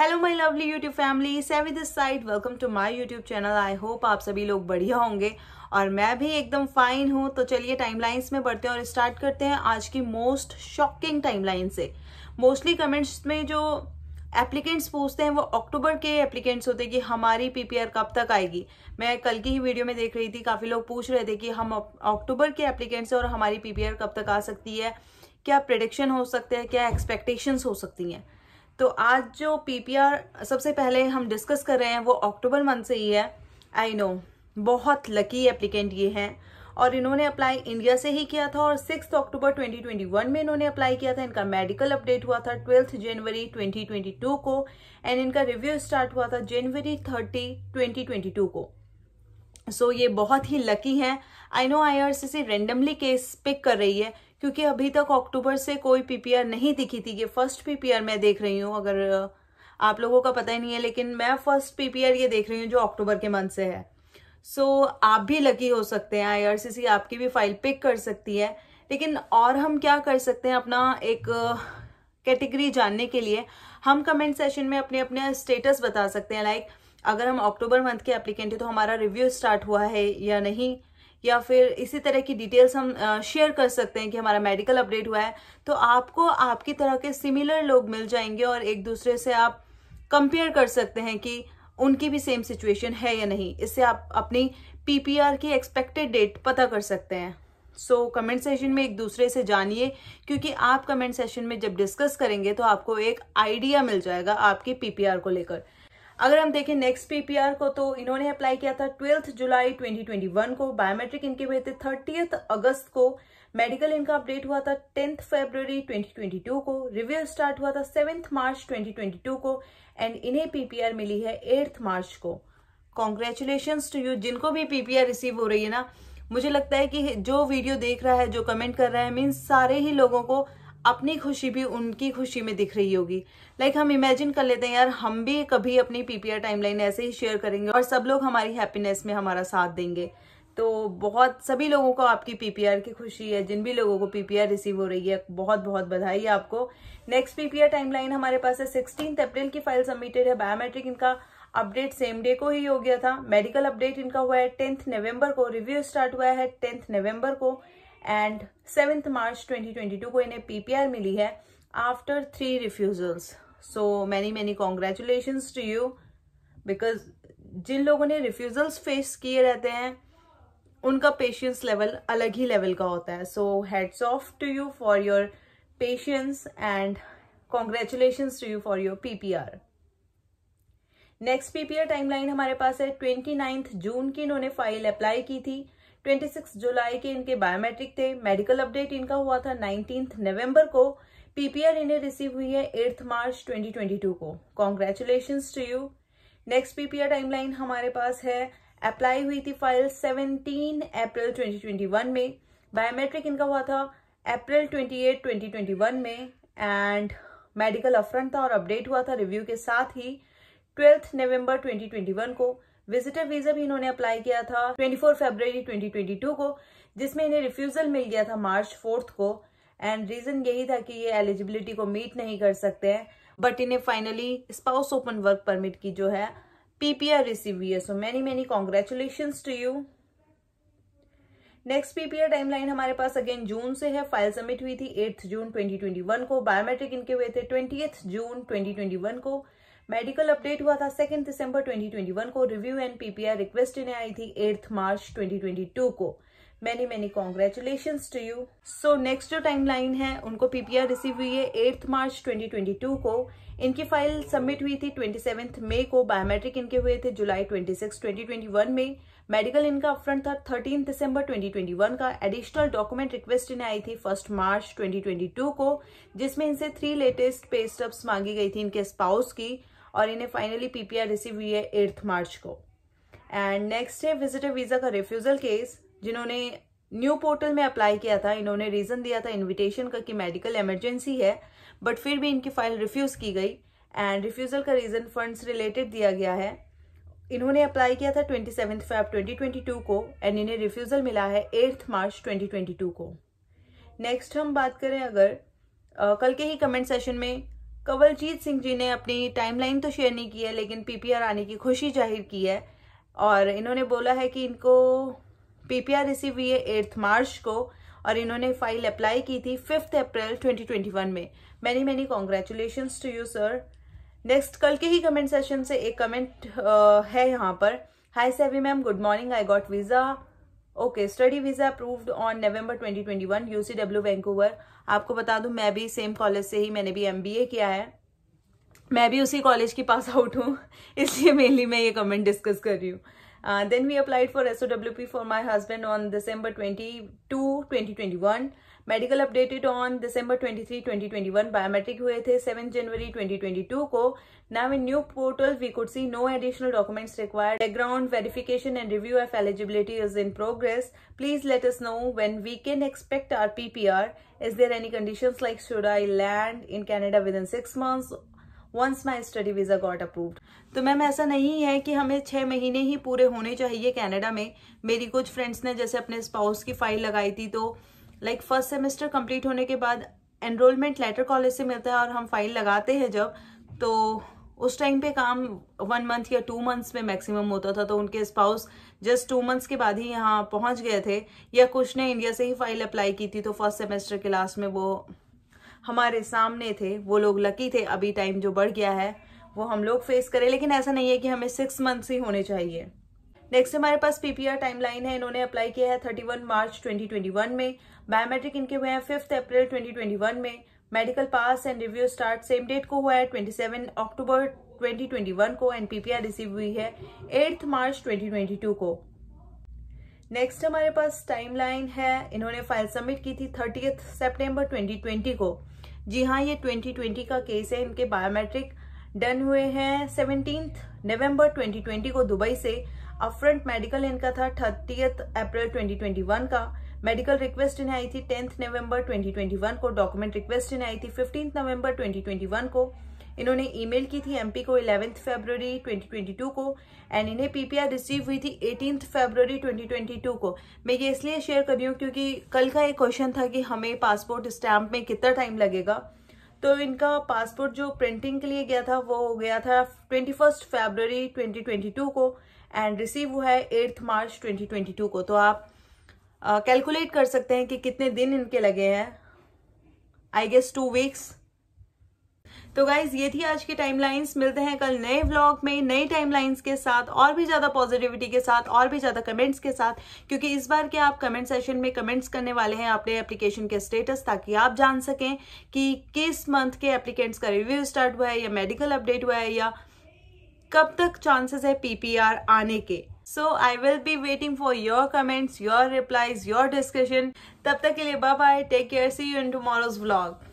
Hello my lovely YouTube family Sevi this side welcome to my YouTube channel I hope आप सभी लोग बढ़िया होंगे और मैं भी एकदम फाइन हूँ तो चलिए टाइमलाइंस में बढ़ते हैं और स्टार्ट करते हैं आज की मोस्ट शॉकिंग टाइमलाइन से मोस्टली कमेंट्स में जो एप्लीकेंट्स पूछते हैं वो अक्टूबर के एप्लीकेंट्स होते हैं कि हमारी पीपीआर कब तक आएगी मैं कल की ही वीडियो में देख रही थी काफ़ी लोग पूछ रहे थे कि हम अक्टूबर के एप्लीकेंट्स और हमारी पीपीआर कब तक आ सकती है क्या प्रडिक्शन हो सकते हैं क्या एक्सपेक्टेशंस हो सकती हैं तो आज जो पीपीआर सबसे पहले हम डिस्कस कर रहे हैं वो अक्टूबर मंथ से ही है आई नो बहुत लकी एप्लीकेंट ये हैं और इन्होंने अप्लाई इंडिया से ही किया था और सिक्स अक्टूबर 2021 में इन्होंने अप्लाई किया था इनका मेडिकल अपडेट हुआ था ट्वेल्थ जनवरी 2022 को एंड इनका रिव्यू स्टार्ट हुआ था जनवरी 30 2022 को सो so, ये बहुत ही लकी हैं I know I R C randomly case pick कर रही है क्योंकि अभी तक अक्टूबर से कोई पीपीआर नहीं दिखी थी ये फर्स्ट पीपीआर मैं देख रही हूँ अगर आप लोगों का पता ही नहीं है लेकिन मैं फर्स्ट पीपीआर ये देख रही हूँ जो अक्टूबर के मंथ से है सो so, आप भी लकी हो सकते हैं आईआरसीसी आपकी भी फाइल पिक कर सकती है लेकिन और हम क्या कर सकते हैं अपना एक कैटेगरी जानने के लिए हम कमेंट सेशन में अपने अपने स्टेटस बता सकते हैं लाइक अगर हम अक्टूबर मंथ के एप्लीकेंट हैं तो हमारा रिव्यू स्टार्ट हुआ है या नहीं या फिर इसी तरह की डिटेल्स हम शेयर कर सकते हैं कि हमारा मेडिकल अपडेट हुआ है तो आपको आपकी तरह के सिमिलर लोग मिल जाएंगे और एक दूसरे से आप कंपेयर कर सकते हैं कि उनकी भी सेम सिचुएशन है या नहीं इससे आप अपनी पीपीआर की एक्सपेक्टेड डेट पता कर सकते हैं सो कमेंट सेशन में एक दूसरे से जानिए क्योंकि आप कमेंट सेशन में जब डिस्कस करेंगे तो आपको एक आइडिया मिल जाएगा आपकी पीपीआर को लेकर अगर हम देखें नेक्स्ट पीपीआर को तो इन्होंने अप्लाई किया था ट्वेल्थ जुलाई 2021 को बायोमेट्रिक इनके हुए थे थर्टीथ अगस्त को मेडिकल इनका अपडेट हुआ था टेंथ फरवरी 2022 को रिव्यू स्टार्ट हुआ था सेवेंथ मार्च 2022 को एंड इन्हें पीपीआर मिली है एट्थ मार्च को कॉन्ग्रेचुलेशन टू यू जिनको भी पीपीआर रिसीव हो रही है ना मुझे लगता है कि जो वीडियो देख रहा है जो कमेंट कर रहा है मीन सारे ही लोगों को अपनी खुशी भी उनकी खुशी में दिख रही होगी लाइक like हम इमेजिन कर लेते हैं यार हम भी कभी अपनी पीपीआर टाइमलाइन ऐसे ही शेयर करेंगे और सब लोग हमारी हैप्पीनेस में हमारा साथ देंगे तो बहुत सभी लोगों को आपकी पीपीआर की खुशी है जिन भी लोगों को पीपीआर रिसीव हो रही है बहुत बहुत बधाई है आपको नेक्स्ट पीपीआर टाइमलाइन हमारे पास है सिक्सटीन अप्रैल की फाइल सबमिटेड है बायोमेट्रिक इनका अपडेट सेम डे को ही हो गया था मेडिकल अपडेट इनका हुआ है टेंथ नवंबर को रिव्यू स्टार्ट हुआ है टेंथ नवंबर को एंड सेवेंथ मार्च 2022 को इन्हें पीपीआर मिली है after three refusals so many many congratulations to you because जिन लोगों ने रिफ्यूजल्स फेस किए रहते हैं उनका पेशेंस लेवल अलग ही लेवल का होता है so hats off to you for your patience and congratulations to you for your PPR next PPR timeline हमारे पास है ट्वेंटी नाइन्थ जून की इन्होंने फाइल अप्लाई की थी 26 जुलाई के इनके बायोमेट्रिक थे मेडिकल अपडेट इनका हुआ था नाइनटीन नवम्बर को पीपीआर इन्हें रिसीव हुई है एट्थ मार्च 2022 को congratulation to you next PPR timeline हमारे पास है अप्लाई हुई थी फाइल 17 अप्रैल 2021 में बायोमेट्रिक इनका हुआ था अप्रैल 28 2021 में एंड मेडिकल अपफ्रंट था और अपडेट हुआ था रिव्यू के साथ ही ट्वेल्थ नवंबर 2021 को विजिटर वीजा भी इन्होंने अप्लाई किया था 24 फरवरी 2022 को जिसमें इन्हें रिफ्यूजल मिल गया था मार्च फोर्थ को एंड रीजन यही था कि ये एलिजिबिलिटी को मीट नहीं कर सकते हैं बट इन्हें finally spouse open work permit की जो है पीपीआर रिसीव हुई है so many many congratulation to you next PPR timeline हमारे पास अगेन जून से है फाइल सबमिट हुई थी एट्थ जून 2021 को बायोमेट्रिक इनके हुए थे ट्वेंटी जून 2021 को मेडिकल अपडेट हुआ था सेकेंड दिसंबर 2021 को रिव्यू एंड पीपीआर रिक्वेस्ट इन्हें आई थी एट्थ मार्च 2022 को many many congratulation to you so next जो टाइमलाइन है उनको पीपीआर रिसीव हुई है एट्थ मार्च 2022 को इनकी फाइल सबमिट हुई थी ट्वेंटी मई मे को बायोमेट्रिक इनके हुए थे जुलाई ट्वेंटी 2021 में मेडिकल इनका अपफ्रंट था थर्टीन दिसंबर 2021 का एडिशनल डॉक्यूमेंट रिक्वेस्ट इन्हें आई थी फर्स्ट मार्च 2022 को जिसमें इनसे थ्री लेटेस्ट पे स्टब्स मांगी गई थी इनके स्पाउस की और इन्हें फाइनली पीपीआर रिसीव हुई है एट्थ मार्च को एंड नेक्स्ट है विजिटर वीज़ा का रिफ्यूज़ल केस जिन्होंने न्यू पोर्टल में अप्लाई किया था इन्होंने रीज़न दिया था इन्विटेशन का कि मेडिकल इमरजेंसी है बट फिर भी इनकी फाइल रिफ्यूज़ की गई एंड रिफ्यूज़ल का रीज़न फंड्स रिलेटेड दिया गया है इन्होंने अप्लाई किया था ट्वेंटी सेवन्थ फाइव ट्वेंटी को एंड इन्हें रिफ्यूज़ल मिला है एट्थ मार्च ट्वेंटी को नेक्स्ट हम बात करें अगर आ, कल के ही कमेंट सेशन में कंवलजीत सिंह जी ने अपनी टाइमलाइन तो शेयर नहीं की है लेकिन पीपीआर आने की खुशी जाहिर की है और इन्होंने बोला है कि इनको पीपीआर रिसीव हुई है एट्थ मार्च को और इन्होंने फाइल अप्लाई की थी फिफ्थ अप्रैल 2021 में many many congratulation to you sir next कल के ही कमेंट सेशन से एक कमेंट uh, है यहाँ पर hi Sevi ma'am good morning I got visa okay study visa approved on November 2021 UCW Vancouver आपको बता दूं मैं भी सेम कॉलेज से ही मैंने भी एमबीए किया है मैं भी उसी कॉलेज की पास आउट हूं इसलिए मेनली मैं ये कमेंट डिस्कस कर रही हूं Uh, then we applied for SOWP for my husband on December 22, 2021. Medical updated on December 23, 2021. Biometric hue the 7 January 2022 Co Now in new portal, we could see no additional documents required. Background verification and review of eligibility is in progress. Please let us know when we can expect our PPR. Is there any conditions like should I land in Canada within 6 months once my study visa got approved तो ma'am ऐसा नहीं है कि हमें छः महीने ही पूरे होने चाहिए कैनेडा में मेरी कुछ फ्रेंड्स ने जैसे अपने स्पाउस की फाइल लगाई थी तो लाइक फर्स्ट सेमेस्टर कंप्लीट होने के बाद एनरोलमेंट लेटर कॉलेज से मिलता है और हम फाइल लगाते हैं जब तो उस टाइम पे काम वन मंथ या टू मंथ्स में मैक्सिमम होता था तो उनके स्पाउस जस्ट टू मंथ्स के बाद ही यहाँ पहुँच गए थे या कुछ ने इंडिया से ही फाइल अप्लाई की थी तो फर्स्ट सेमेस्टर के लास्ट में वो हमारे सामने थे वो लोग लकी थे अभी टाइम जो बढ़ गया है वो हम लोग फेस करें लेकिन ऐसा नहीं है कि हमें सिक्स मंथ्स ही होने चाहिए नेक्स्ट हमारे पास पीपीआर टाइमलाइन है इन्होंने अप्लाई किया है 31 मार्च 2021 में बायोमेट्रिक इनके हुए हैं फिफ्थ अप्रैल 2021 में medical pass and review start same date को हुआ है 27 अक्टूबर 2021 को एंड पीपीआर रिसीव हुई है 8 मार्च 2022 को नेक्स्ट हमारे पास टाइमलाइन है इन्होंने फाइल सबमिट की थी थर्टी सितंबर 2020 को जी हाँ ये 2020 का केस है इनके बायोमेट्रिक डन हुए हैं सेवनटीन नवंबर 2020 को दुबई से अपफ्रंट मेडिकल इनका था थर्टी अप्रैल 2021 का मेडिकल रिक्वेस्ट इन्हें आई थी टेंथ नवंबर 2021 को डॉक्यूमेंट रिक्वेस्ट इन्हें आई थी फिफ्टींथ नवंबर 2021 को इन्होंने ईमेल की थी एमपी को 11th फरवरी 2022 को एंड इन्हें पीपीआर रिसीव हुई थी 18th फरवरी 2022 को मैं ये इसलिए शेयर कर रही हूँ क्योंकि कल का एक क्वेश्चन था कि हमें पासपोर्ट स्टैम्प में कितना टाइम लगेगा तो इनका पासपोर्ट जो प्रिंटिंग के लिए गया था वो हो गया था twenty first twenty twenty two को एंड रिसीव हुआ है eighth March twenty twenty two को तो आप कैलकुलेट uh, कर सकते हैं कि कितने दिन इनके लगे हैं आई गेस टू वीक्स तो गाइज ये थी आज की टाइमलाइंस मिलते हैं कल नए व्लॉग में नई टाइमलाइंस के साथ और भी ज्यादा पॉजिटिविटी के साथ और भी ज्यादा कमेंट्स के साथ क्योंकि इस बार के आप कमेंट सेशन में कमेंट्स करने वाले हैं अपने एप्लीकेशन के स्टेटस ताकि आप जान सकें कि किस मंथ के एप्लीकेंट्स का रिव्यू स्टार्ट हुआ है या मेडिकल अपडेट हुआ है या कब तक चांसेस है पीपीआर आने के so I will be waiting for your comments your replies your discussion तब तक के लिए bye bye take care see you in tomorrow's vlog